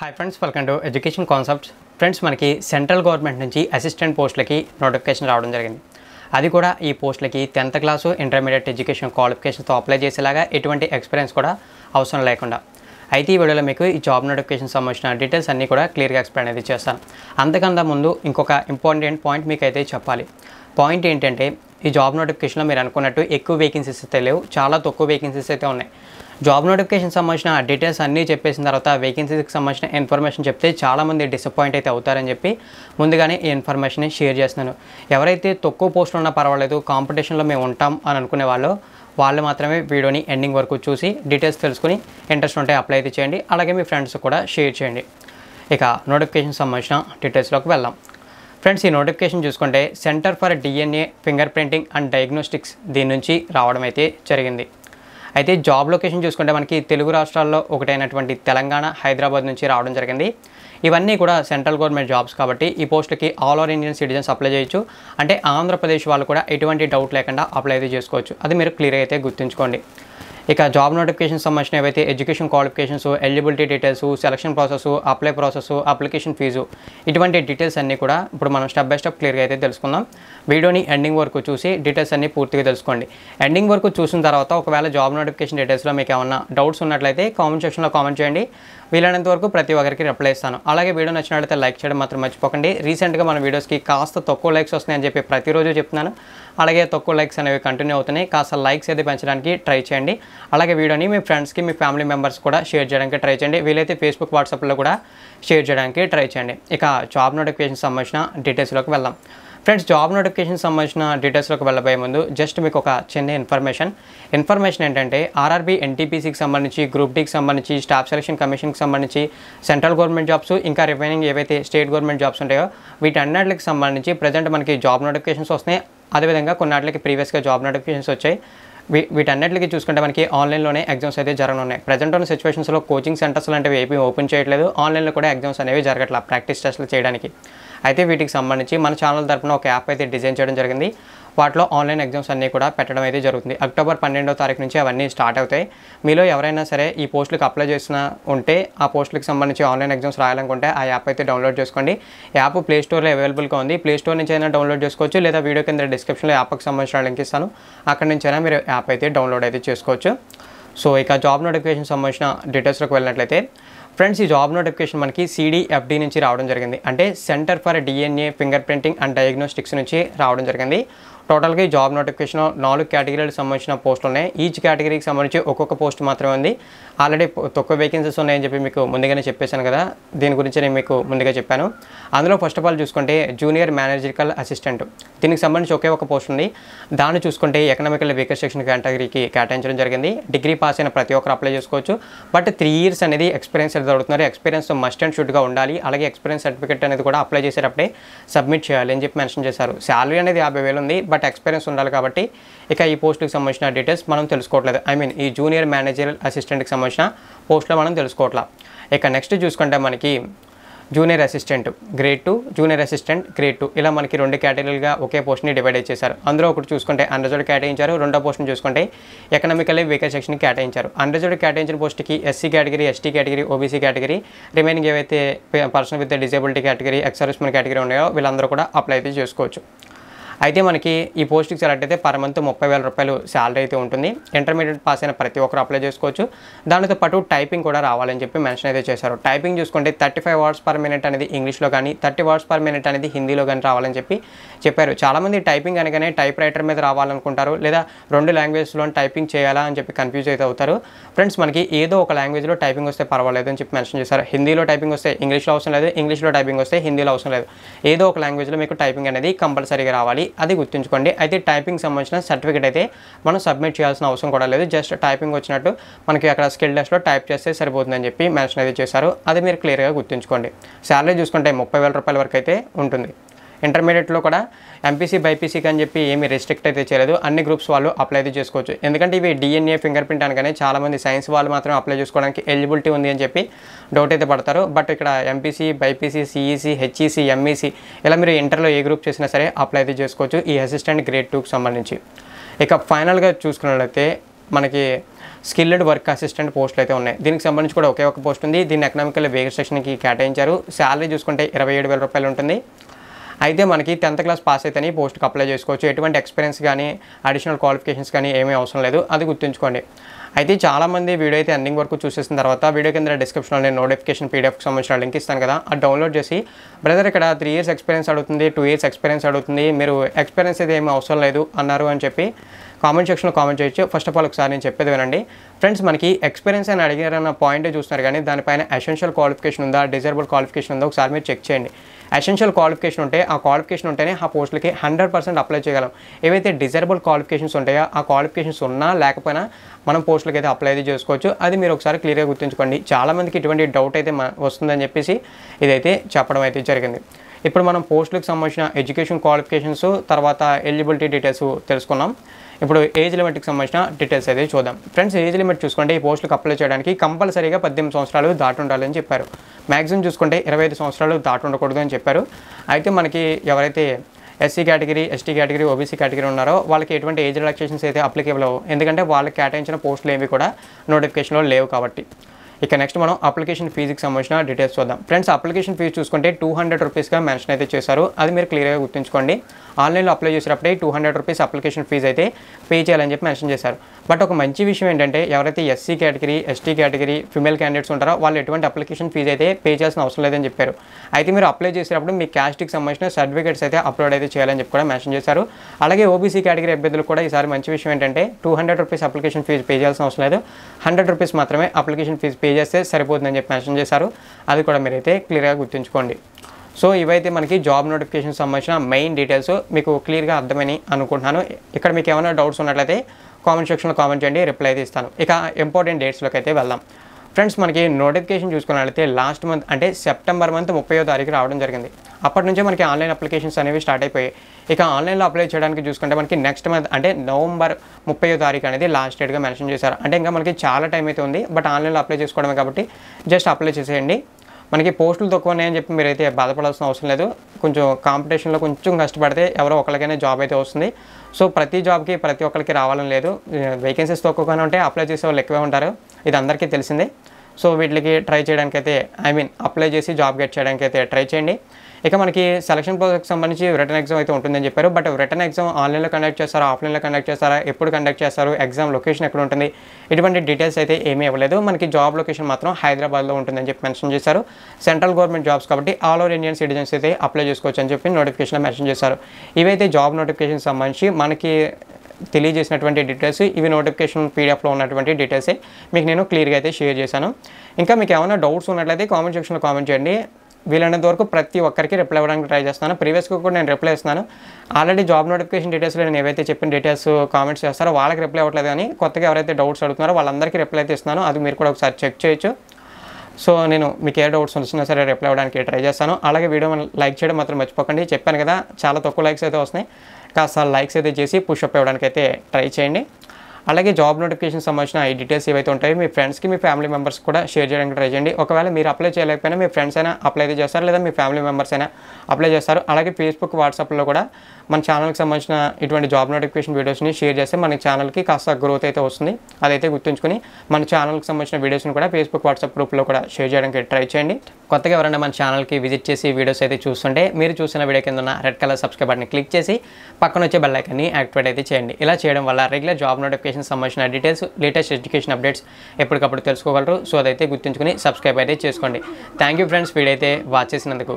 hi friends welcome to education concepts friends మనకి central government నుంచి assistant పోస్టులకి notification రావడం జరిగింది అది కూడా ఈ పోస్టులకి టెన్త్ క్లాసు ఇంటర్మీడియట్ ఎడ్యుకేషన్ క్వాలిఫికేషన్తో అప్లై చేసేలాగా ఎటువంటి ఎక్స్పీరియన్స్ కూడా అవసరం లేకుండా అయితే ఈ వీడియోలో మీకు ఈ జాబ్ నోటిఫికేషన్ సంబంధించిన డీటెయిల్స్ అన్నీ కూడా క్లియర్గా ఎక్స్ప్లెయిన్ అయితే చేస్తాను అంతకన్నా ముందు ఇంకొక ఇంపార్టెంట్ పాయింట్ మీకు అయితే చెప్పాలి పాయింట్ ఏంటంటే ఈ జాబ్ నోటిఫికేషన్లో మీరు అనుకున్నట్టు ఎక్కువ వేకెన్సీస్ అయితే లేవు చాలా తక్కువ వేకెన్సీస్ అయితే ఉన్నాయి జాబ్ నోటిఫికేషన్ సంబంధించిన డీటెయిల్స్ అన్నీ చెప్పేసిన తర్వాత వేకెన్సీకి సంబంధించిన ఇన్ఫర్మేషన్ చెప్తే చాలామంది డిసప్పాయింట్ అయితే అవుతారని చెప్పి ముందుగానే ఈ ఇన్ఫర్మేషన్ని షేర్ చేస్తున్నాను ఎవరైతే తక్కువ పోస్టులు ఉన్నా పర్వాలేదు కాంపిటీషన్లో మేము ఉంటాం అని అనుకునే వాళ్ళు వాళ్ళు మాత్రమే వీడియోని ఎండింగ్ వరకు చూసి డీటెయిల్స్ తెలుసుకుని ఇంట్రెస్ట్ ఉంటే అప్లై అయితే చేయండి అలాగే మీ ఫ్రెండ్స్ కూడా షేర్ చేయండి ఇక నోటిఫికేషన్ సంబంధించిన డీటెయిల్స్లోకి వెళ్దాం ఫ్రెండ్స్ ఈ నోటిఫికేషన్ చూసుకుంటే centre for DNA fingerprinting and diagnostics దీని నుంచి రావడం అయితే జరిగింది అయితే జాబ్ లొకేషన్ చూసుకుంటే మనకి తెలుగు రాష్ట్రాల్లో ఒకటైనటువంటి తెలంగాణ హైదరాబాద్ నుంచి రావడం జరిగింది ఇవన్నీ కూడా సెంట్రల్ గవర్నమెంట్ జాబ్స్ కాబట్టి ఈ పోస్టుకి all over Indian citizens apply చేయొచ్చు అంటే ఆంధ్రప్రదేశ్ వాళ్ళు కూడా ఎటువంటి డౌట్ లేకుండా అప్లై అయితే చేసుకోవచ్చు అది మీరు క్లియర్ అయితే గుర్తుంచుకోండి ఇక జాబ్ నోటిఫికేషన్ సంబంధించిన ఏవైతే education qualifications eligibility details selection process apply process application fee ఇటువంటి డీటెయిల్స్ అన్నీ కూడా ఇప్పుడు మనం స్టెప్ బై స్టెప్ క్లియర్గా అయితే తెలుసుకుందాం వీడియోని ఎండింగ్ వరకు చూసి డీటెయిల్స్ అన్ని పూర్తిగా తెలుసుకోండి ఎండింగ్ వరకు చూసిన తర్వాత ఒకవేళ జాబ్ నోటిఫికేషన్ డీటెయిల్స్లో మీకు ఏమన్నా డౌట్స్ ఉన్నట్లయితే కామెంట్ సెక్షన్లో కామెంట్ చేయండి వీలైనంత వరకు ప్రతి ఒక్కరికి రిప్లై ఇస్తాను అలాగే వీడియో నచ్చినట్లయితే లైక్ చేయడం మాత్రం మర్చిపోకండి రీసెంట్గా మన వీడియోస్కి కాస్త తక్కువ లైక్స్ వస్తున్నాయని చెప్పి ప్రతిరోజు చెప్తున్నాను అలాగే తక్కువ లైక్స్ అనేవి కంటిన్యూ అవుతున్నాయి కాస్త లైక్స్ అయితే పెంచడానికి ట్రై చేయండి అలాగే వీడియోని మీ ఫ్రెండ్స్కి మీ ఫ్యామిలీ మెంబర్స్ కూడా షేర్ చేయడానికి ట్రై చేయండి వీలైతే ఫేస్బుక్ వాట్సాప్లో కూడా షేర్ చేయడానికి ట్రై చేయండి ఇక జాబ్ నోటిఫికేషన్ సంబంధించిన డీటెయిల్స్లోకి వెళ్దాం ఫ్రెండ్స్ జాబ్ నోటిఫికేషన్ సంబంధించిన డీటెయిల్స్లోకి వెళ్ళబోయే ముందు జస్ట్ మీకు ఒక చిన్న ఇన్ఫర్మేషన్ ఇన్ఫర్మేషన్ ఏంటంటే ఆర్ఆర్బీ ఎన్టీపీసీకి సంబంధించి గ్రూప్ డీకి సంబంధించి స్టాఫ్ సెలక్షన్ కమిషన్కి సంబంధించి సెంట్రల్ గవర్నమెంట్ జాబ్స్ ఇంకా రిమైనింగ్ ఏవైతే స్టేట్ గవర్నమెంట్ జాబ్స్ ఉంటాయో అన్నింటికి సంబంధించి ప్రజెంట్ మనకి జాబ్ నోటిఫికేషన్స్ వస్తున్నాయి అదేవిధంగా కొన్నాళ్ళకి ప్రీవియస్గా జాబ్ నోటిఫికేషన్స్ వచ్చాయి వీ వీటన్నిటికీ చూసుకుంటే మనకి ఆన్లైన్లోనే ఎగ్జామ్స్ అయితే జరగనున్నాయి ప్రజెంట్ ఉన్న సిచ్యువేషన్స్లో కోచింగ్ సెంటర్స్ లాంటివి ఏపీ ఓపెన్ చేయట్లేదు ఆన్లైన్లో కూడా ఎగ్జామ్స్ అనేవి జరగట్లా ప్రాక్టీస్ టెస్ట్లు చేయడానికి అయితే వీటికి సంబంధించి మన ఛానల్ తరఫున ఒక యాప్ అయితే డిజైన్ చేయడం జరిగింది వాటిలో ఆన్లైన్ ఎగ్జామ్స్ అన్నీ కూడా పెట్టడం అయితే జరుగుతుంది అక్టోబర్ పన్నెండో తారీఖు నుంచి అవన్నీ స్టార్ట్ అవుతాయి మీలో ఎవరైనా సరే ఈ పోస్టులకు అప్లై చేసిన ఉంటే ఆ పోస్టులకు సంబంధించి ఆన్లైన్ ఎగ్జామ్స్ రాయాలనుకుంటే ఆ యాప్ అయితే డౌన్లోడ్ చేసుకోండి యాప్ ప్లే స్టోర్లో అవైలబుల్గా ఉంది ప్లే స్టోర్ నుంచి అయినా డౌన్లోడ్ చేసుకోవచ్చు లేదా వీడియో కింద డిస్క్రిప్షన్లో యాప్కి సంబంధించిన లింక్ ఇస్తాను అక్కడ నుంచి అయినా మీరు యాప్ అయితే డౌన్లోడ్ అయితే చేసుకోవచ్చు సో ఇక జాబ్ నోటిఫికేషన్ సంబంధించిన డీటెయిల్స్లోకి వెళ్ళినట్లయితే ఫ్రెండ్స్ ఈ జాబ్ నోటిఫికేషన్ మనకి ఎఫ్డీ నుంచి రావడం జరిగింది అంటే centre for DNA fingerprinting and diagnostics నుంచి రావడం జరిగింది టోటల్గా ఈ జాబ్ నోటిఫికేషన్ నాలుగు కేటగిరీలకు సంబంధించిన పోస్టులు ఉన్నాయి ఈచ్ కేటగిరీకి సంబంధించి ఒక్కొక్క పోస్ట్ మాత్రమే ఉంది ఆల్రెడీ తక్కువ వేకెన్సీస్ ఉన్నాయని చెప్పి మీకు ముందుగానే చెప్పేశాను కదా దీని గురించి నేను మీకు ముందుగా చెప్పాను అందులో ఫస్ట్ ఆఫ్ ఆల్ చూసుకుంటే జూనియర్ మేనేజరికల్ అసిస్టెంట్ దీనికి సంబంధించి ఒకే ఒక పోస్ట్ ఉంది దాన్ని చూసుకుంటే ఎకనామికల్ వీకర్ సెక్షన్ కేటగిరీకి కేటాయించడం జరిగింది డిగ్రీ పాస్ అయిన ప్రతి ఒక్కరు అప్లై చేసుకోవచ్చు బట్ త్రీ ఇయర్స్ అనేది ఎక్స్పీరియన్స్ దొరుకుతున్నారు ఎక్స్పీరియన్స్ మస్ట్ అండ్ షుడ్గా ఉండాలి అలాగే ఎక్స్పీరియన్స్ సర్టిఫికేట్ అనేది కూడా అప్లై చేసేటప్పుడే సబ్మిట్ చేయాలి అని చెప్పి మెన్షన్ చేశారు శాలరీ అనేది యాభై వేలు ఉంది బట్ బట్ ఎక్స్పీరియన్స్ ఉండాలి కాబట్టి ఇక ఈ పోస్టుకి సంబంధించిన డీటెయిల్స్ మనం తెలుసుకోవట్లేదు ఐ మీన్ ఈ జూనియర్ మేనేజర్ అసిస్టెంట్కి సంబంధించిన పోస్టులో మనం తెలుసుకోవట్లా ఇక నెక్స్ట్ చూసుకుంటే మనకి junior assistant grade two junior assistant grade two ఇలా మనకి రెండు కేటగిరీలుగా ఒకే పోస్ట్ని డివైడ్ చేశారు అందులో ఒకటి చూసుకుంటే అన్రిజర్వ్డ్ కేటాయించారు రెండో పోస్ట్ని చూసుకుంటే ఎకనామికల్ వీకర్ సెక్షన్ కేటాయించారు అన్రిజర్వ్డ్ కేటాయించిన పోస్ట్కి SC category ST category OBC category remaining ఏవైతే person with disability category ex servicemen category ఉన్నాయో వీళ్ళందరూ కూడా అప్లై అయితే చేసుకోవచ్చు అయితే మనకి ఈ పోస్ట్కి సెలెక్ట్ అయితే పర్ మంత్ ముప్పై వేల రూపాయలు శాలరీ అయితే ఉంటుంది ఇంటర్మీడియట్ పాస్ అయిన ప్రతి ఒక్కరు అప్లై చేసుకోవచ్చు దానితో పాటు టైపింగ్ కూడా రావాలని చెప్పి మెన్షన్ అయితే చేశారు టైపింగ్ చూసుకుంటే thirty five words per minute అనేది ఇంగ్లీష్లో కానీ థర్టీ వర్డ్స్ పర్ మినిట్ అనేది హిందీలో కానీ రావాలని చెప్పి చెప్పారు చాలామంది టైపింగ్ అనగానే టైప్ రైటర్ మీద రావాలనుకుంటారు లేదా రెండు లాంగ్వేజ్లో టైపింగ్ చేయాలా అని చెప్పి కన్ఫ్యూజ్ అయితే అవుతారు ఫ్రెండ్స్ మనకి ఏదో ఒక లాంగ్వేజ్లో టైపింగ్ వస్తే పర్వాలేదు అని చెప్పి మెన్షన్ చేశారు హిందీలో టైపింగ్ వస్తే ఇంగ్లీష్లో అవసరం లేదు ఇంగ్లీష్లో టైపింగ్ వస్తే హిందీలో అవసరం లేదు ఏదో ఒక లాంగ్వేజ్లో మీకు టైపింగ్ అనేది కంపల్సరీగా రావాలి అది గుర్తుంచుకోండి అయితే టైపింగ్ సంబంధించిన సర్టిఫికేట్ అయితే మనం సబ్మిట్ చేయాల్సిన అవసరం కూడా లేదు జస్ట్ టైపింగ్ వచ్చినట్టు మనకి అక్కడ స్కిల్ డెస్ట్లో టైప్ చేస్తే సరిపోతుందని చెప్పి మెన్షన్ అయితే చేశారు అది మీరు క్లియర్గా గుర్తుంచుకోండి శాలరీ చూసుకుంటే ముప్పై వేల రూపాయల వరకు అయితే ఉంటుంది ఇంటర్మీడియట్లో కూడా ఎంపీసీ బైపీసీకి అని చెప్పి ఏమి రెస్ట్రిక్ట్ అయితే చేయలేదు అన్ని గ్రూప్స్ వాళ్ళు అప్లై అయితే చేసుకోవచ్చు ఎందుకంటే ఇవి డిఎన్ఏ ఫింగర్ ప్రింట్ అనగానే చాలామంది సైన్స్ వాళ్ళు మాత్రం అప్లై చేసుకోవడానికి ఎలిజిబిలిటీ ఉంది అని చెప్పి డౌట్ అయితే పడతారు బట్ ఇక్కడ MPC BiPC CEC HEC MEC ఇలా మీరు ఇంటర్లో ఏ గ్రూప్ చేసినా సరే అప్లై అయితే చేసుకోవచ్చు ఈ అసిస్టెంట్ గ్రేడ్ టూకి సంబంధించి ఇక ఫైనల్గా చూసుకున్నట్లయితే మనకి స్కిల్డ్ వర్క్ అసిస్టెంట్ పోస్టులు అయితే ఉన్నాయి దీనికి సంబంధించి కూడా ఒకే ఒక పోస్ట్ ఉంది దీన్ని ఎకనామికల్ వేగ సెక్షన్కి కేటాయించారు శాలరీ చూసుకుంటే ఇరవై ఏడు వేల రూపాయలు ఉంటుంది అయితే మనకి టెన్త్ క్లాస్ పాస్ అయితేనే పోస్ట్కి అప్లై చేసుకోవచ్చు ఎటువంటి ఎక్స్పీరియన్స్ కానీ అడిషనల్ క్వాలిఫికేషన్స్ కానీ ఏమీ అవసరం లేదు అది గుర్తుంచుకోండి అయితే చాలామంది వీడియో అయితే ఎండింగ్ వరకు చూసేసిన తర్వాత వీడియో కింద డిస్క్రిప్షన్లో నేను నోటిఫికేషన్ పీడిఎఫ్కి సంబంధించిన లింక్ ఇస్తాను కదా అది డౌన్లోడ్ చేసి బ్రదర్ ఇక్కడ త్రీ ఇయర్స్ ఎక్స్పీరియన్స్ అడుగుతుంది టూ ఇయర్స్ ఎక్స్పీరియన్స్ అడుగుతుంది మీరు ఎక్స్పీరియన్స్ అయితే ఏమీ అవసరం లేదు అన్నారు అని చెప్పి కామెంట్ సెక్షన్లో కామెంట్ చేయొచ్చు ఫస్ట్ ఆఫ్ ఆల్ ఒకసారి నేను చెప్పేది వినండి ఫ్రెండ్స్ మనకి ఎక్స్పీరియన్స్ అని అడిగారన్న పాయింట్ చూస్తున్నారు కానీ దానిపైన ఎసెన్షియల్ క్వాలిఫికేషన్ ఉందా డిజర్బుల్ క్వాలిఫికేషన్ ఉందా ఒకసారి మీరు చెక్ చేయండి ఎసెన్షియల్ క్వాలిఫికేషన్ ఉంటే ఆ క్వాలిఫికేషన్ ఉంటేనే ఆ పోస్టులకి హండ్రెడ్ పర్సెంట్ అప్లై చేయగలం ఏవైతే డిజైరబుల్ క్వాలిఫికేషన్స్ ఉంటాయో ఆ క్వాలిఫికేషన్స్ ఉన్నా లేకపోయినా మనం పోస్టులకి అయితే అప్లై అయితే చేసుకోవచ్చు అది మీరు ఒకసారి క్లియర్గా గుర్తుంచుకోండి చాలామందికి ఇటువంటి డౌట్ అయితే వస్తుందని చెప్పేసి ఇదైతే చెప్పడం అయితే జరిగింది ఇప్పుడు మనం పోస్టులకు సంబంధించిన ఎడ్యుకేషన్ క్వాలిఫికేషన్స్ తర్వాత ఎలిజిబిలిటీ డీటెయిల్స్ తెలుసుకున్నాం ఇప్పుడు ఏజ్ లిమిట్కి సంబంధించిన డీటెయిల్స్ అయితే చూద్దాం ఫ్రెండ్స్ ఏజ్ లిమిట్ చూసుకుంటే ఈ పోస్టులకు అప్లై చేయడానికి కంపల్సరీగా పద్దెనిమిది సంవత్సరాలు దాటి ఉండాలని చెప్పారు మ్యాక్సిమం చూసుకుంటే ఇరవై ఐదు సంవత్సరాలు దాటి ఉండకూడదు అని చెప్పారు అయితే మనకి ఎవరైతే SC category ST category OBC category ఉన్నారో వాళ్ళకి ఎటువంటి ఏజ్ రిలాక్సేషన్స్ అయితే అప్లికేబుల్ ఎందుకంటే వాళ్ళకి కేటాయించిన పోస్టులు ఏవి కూడా నోటిఫికేషన్లో లేవు కాబట్టి ఇక నెక్స్ట్ మనం అప్లికేషన్ ఫీజుకి సంబంధించిన డీటెయిల్స్ చూద్దాం ఫ్రెండ్స్ అప్లికేషన్ ఫీజు చూసుకుంటే టూ హండ్రెడ్ రూపీస్గా మెన్షన్ అయితే చేశారు అది మీరు క్లియర్గా గుర్తుంచుకోండి ఆన్లైన్లో అప్లై చేసినప్పుడే two hundred rupees application fee అయితే పే చేయాలని చెప్పి మెన్షన్ చేశారు బట్ ఒక మంచి విషయం ఏంటంటే ఎవరైతే SC category ST category female candidates ఉంటారో వాళ్ళు ఎటువంటి అప్లికేషన్ ఫీజు అయితే పే చేయాల్సిన అవసరం లేదని చెప్పారు అయితే మీరు అప్లై చేసేటప్పుడు మీ క్యాస్ట్కి సంబంధించిన సర్టిఫికేట్స్ అయితే అప్లోడ్ అయితే చేయాలని చెప్పి కూడా మెన్షన్ చేశారు అలాగే ఓబీసీ కేటగిరీ అభ్యర్థులు కూడా ఈసారి మంచి విషయం ఏంటంటే two hundred rupees application fee pay చేయాల్సిన అవసరం లేదు హండ్రెడ్ రూపీస్ మాత్రమే అప్లికేషన్ ఫీజు పే చేస్తే సరిపోతుందని చెప్పి మెన్షన్ చేశారు అది కూడా మీరైతే క్లియర్గా గుర్తుంచుకోండి సో ఇవైతే మనకి జాబ్ నోటిఫికేషన్ సంబంధించిన మెయిన్ డీటెయిల్స్ మీకు క్లియర్గా అర్థమని అనుకుంటున్నాను ఇక్కడ మీకు ఏమైనా డౌట్స్ ఉన్నట్లయితే కామెంట్ సెక్షన్లో కామెంట్ చేయండి రిప్లై అయితే ఇస్తాను ఇక ఇంపార్టెంట్ డేట్స్లోకి అయితే వెళ్దాం ఫ్రెండ్స్ మనకి నోటిఫికేషన్ చూసుకున్నట్లయితే లాస్ట్ మంత్ అంటే సెప్టెంబర్ మంత్ ముప్పై తారీఖు రావడం జరిగింది అప్పటి నుంచే మనకి ఆన్లైన్ అప్లికేషన్స్ అనేవి స్టార్ట్ అయిపోయాయి ఇక ఆన్లైన్లో అప్లై చేయడానికి చూసుకుంటే మనకి నెక్స్ట్ మంత్ అంటే నవంబర్ ముప్పై తారీఖు అనేది లాస్ట్ డేట్గా మెన్షన్ చేశారు అంటే ఇంకా మనకి చాలా టైం అయితే ఉంది బట్ ఆన్లైన్లో అప్లై చేసుకోవడమే కాబట్టి జస్ట్ అప్లై చేసేయండి మనకి పోస్టులు తక్కువ ఉన్నాయని చెప్పి మీరైతే బాధపడాల్సిన అవసరం లేదు కొంచెం కాంపిటీషన్లో కొంచెం కష్టపడితే ఎవరో ఒకరికైనా జాబ్ అయితే వస్తుంది సో ప్రతి జాబ్కి ప్రతి ఒక్కరికి రావాలని లేదు వేకెన్సీస్ తక్కువగానే ఉంటే అప్లై చేసే వాళ్ళు ఎక్కువే ఉంటారు ఇది అందరికీ తెలిసిందే సో వీటికి ట్రై చేయడానికైతే ఐ మీన్ అప్లై చేసి జాబ్ గెట్ చేయడానికైతే ట్రై చేయండి ఇక మనకి సెలక్షన్ ప్రాసెస్కి సంబంధించి రిటర్న్ ఎగ్జామ్ అయితే ఉంటుందని చెప్పారు బట్ రిటర్న్ ఎగ్జామ్ ఆన్లైన్లో కండక్ట్ చేస్తారా ఆఫ్లైన్లో కండక్ట్ చేస్తారా ఎప్పుడు కండక్ట్ చేస్తారు ఎగ్జామ్ లొకేషన్ ఎక్కడ ఉంటుంది ఇటువంటి డీటెయిల్స్ అయితే ఏమీ ఇవ్వలేదు మనకి జాబ్ లొకేషన్ మాత్రం హైదరాబాద్లో ఉంటుందని చెప్పి మెన్షన్ చేశారు సెంట్రల్ గవర్నమెంట్ జాబ్స్ కాబట్టి ఆల్ ఓవర్ ఇండియన్ సిటిజన్స్ అయితే అప్లై చేసుకోవచ్చు అని చెప్పి నోటిఫికేషన్లో మెన్షన్ చేశారు ఇవైతే జాబ్ నోటిఫికేషన్ సంబంధించి మనకి తెలియజేసినటువంటి డీటెయిల్స్ ఇవి నోటిఫికేషన్ పీడిఎఫ్లో ఉన్నటువంటి డీటెయిల్సే మీకు నేను క్లియర్గా అయితే షేర్ చేశాను ఇంకా మీకు ఏమైనా డౌట్స్ ఉన్నట్లయితే కామెంట్ సెక్షన్లో కామెంట్ చేయండి వీలైనంత వరకు ప్రతి ఒక్కరికి రిప్లై ఇవ్వడానికి ట్రై చేస్తున్నాను ప్రీవియస్గా కూడా నేను రిప్లై ఇస్తున్నాను ఆల్రెడీ జాబ్ నోటిఫికేషన్ డీటెయిల్స్ నేను ఏవైతే చెప్పిన డీటెయిల్స్ కామెంట్స్ చేస్తారో వాళ్ళకి రిప్లై అవ్వట్లేదు కానీ కొత్తగా ఎవరైతే డౌట్స్ అడుగుతున్నారో వాళ్ళందరికీ రిప్లై అయితే ఇస్తున్నాను అది మీరు కూడా ఒకసారి చెక్ చేయొచ్చు సో నేను మీకు ఏ డౌట్స్ వచ్చినా సరే రిప్లై అవ్వడానికి ట్రై చేస్తాను అలాగే వీడియో లైక్ చేయడం మాత్రం మర్చిపోకండి చెప్పాను కదా చాలా తక్కువ లైక్స్ అయితే వస్తున్నాయి కాస్త లైక్స్ అయితే చేసి పుష్అప్ ఇవ్వడానికి అయితే ట్రై చేయండి అలాగే జాబ్ నోటిఫికేషన్ సంబంధించిన ఐ డీటెయిల్స్ ఏవైతే ఉంటాయో మీ ఫ్రెండ్స్కి మీ ఫ్యామిలీ మెంబర్స్ కూడా షేర్ చేయడానికి ట్రై చేయండి ఒకవేళ మీరు అప్లై చేయలేకపోయినా మీ ఫ్రెండ్స్ అయినా అప్లై చేస్తారు లేదా మీ ఫ్యామిలీ మెంబర్స్ అయినా అప్లై చేస్తారు అలాగే ఫేస్బుక్ వాట్సాప్లో కూడా మన ఛానల్కి సంబంధించిన ఇటువంటి జాబ్ నోటిఫికేషన్ వీడియోస్ని షేర్ చేస్తే మన ఛానల్కి కాస్త గ్రోత్ అయితే వస్తుంది అదైతే గుర్తుంచుకొని మన ఛానల్కి సంబంధించిన వీడియోస్ని కూడా ఫేస్బుక్ వాట్సాప్ గ్రూప్లో కూడా షేర్ చేయడానికి ట్రై చేయండి కొత్తగా ఎవరైనా మన ఛానల్కి విజిట్ చేసి వీడియోస్ అయితే చూస్తుంటే మీరు చూసిన వీడియో కింద ఉన్న red colour subscribe button click చేసి పక్కన వచ్చే బెల్లైకన్ని యాక్టివేట్ అయితే చేయండి ఇలా చేయడం వల్ల రెగ్యులర్ జాబ్ నోటిఫికేషన్ ఎడ్యుకేషన్ సంబంధించిన డీటెయిల్స్ లేటెస్ట్ ఎడ్యుకేషన్ అప్డేట్స్ ఎప్పటికప్పుడు తెలుసుకోగలరు సో అదైతే గుర్తుంచుకుని సబ్స్క్రైబ్ అయితే చేసుకోండి థ్యాంక్ యూ ఫ్రెండ్స్ వీడైతే వాచ్ చేసినందుకు